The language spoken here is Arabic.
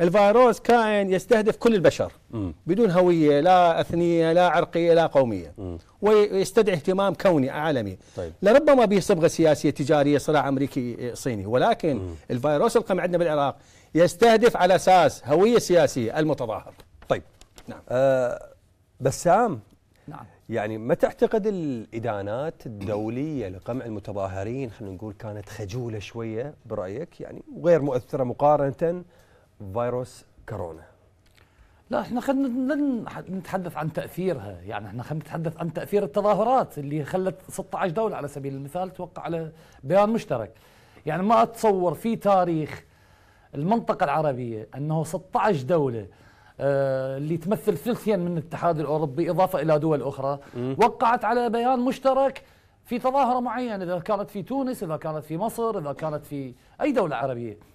الفيروس كائن يستهدف كل البشر م. بدون هويه لا اثنيه لا عرقيه لا قوميه م. ويستدعي اهتمام كوني عالمي طيب. لربما به صبغه سياسيه تجاريه صراع امريكي آه، صيني ولكن م. الفيروس القمع عندنا بالعراق يستهدف على اساس هويه سياسيه المتظاهر طيب نعم آه بسام نعم يعني ما تعتقد الادانات الدوليه لقمع المتظاهرين خلينا نقول كانت خجوله شويه برايك يعني غير مؤثره مقارنه فيروس كورونا لا احنا خلينا لن نتحدث عن تاثيرها يعني احنا خلينا نتحدث عن تاثير التظاهرات اللي خلت 16 دوله على سبيل المثال توقع على بيان مشترك يعني ما اتصور في تاريخ المنطقه العربيه انه 16 دوله آه، اللي تمثل ثلثين من الاتحاد الاوروبي اضافه الى دول اخرى وقعت على بيان مشترك في تظاهره معينه اذا كانت في تونس اذا كانت في مصر اذا كانت في اي دوله عربيه